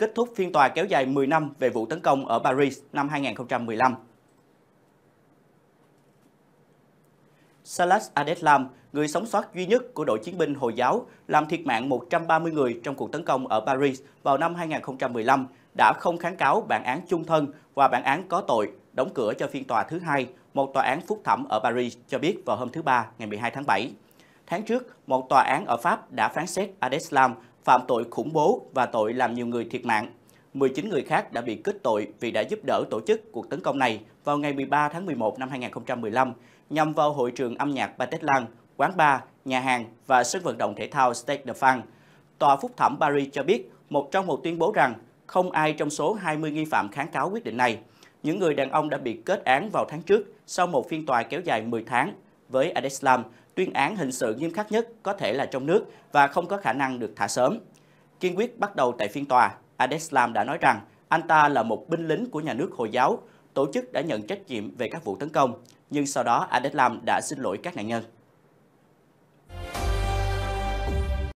kết thúc phiên tòa kéo dài 10 năm về vụ tấn công ở Paris năm 2015. Salas Adeslam, người sống sót duy nhất của đội chiến binh Hồi giáo, làm thiệt mạng 130 người trong cuộc tấn công ở Paris vào năm 2015, đã không kháng cáo bản án chung thân và bản án có tội, đóng cửa cho phiên tòa thứ hai, một tòa án phúc thẩm ở Paris cho biết vào hôm thứ Ba ngày 12 tháng 7. Tháng trước, một tòa án ở Pháp đã phán xét Adeslam phạm tội khủng bố và tội làm nhiều người thiệt mạng. 19 người khác đã bị kết tội vì đã giúp đỡ tổ chức cuộc tấn công này vào ngày 13 tháng 11 năm 2015 nhằm vào hội trường âm nhạc Bataclan, quán bar, nhà hàng và sân vận động thể thao Stade de France. Tòa phúc thẩm Paris cho biết một trong một tuyên bố rằng không ai trong số 20 nghi phạm kháng cáo quyết định này. Những người đàn ông đã bị kết án vào tháng trước sau một phiên tòa kéo dài 10 tháng với Adeslam, tuyên án hình sự nghiêm khắc nhất có thể là trong nước và không có khả năng được thả sớm. Kiên quyết bắt đầu tại phiên tòa, Adeslam đã nói rằng anh ta là một binh lính của nhà nước Hồi giáo, tổ chức đã nhận trách nhiệm về các vụ tấn công, nhưng sau đó Adeslam đã xin lỗi các nạn nhân.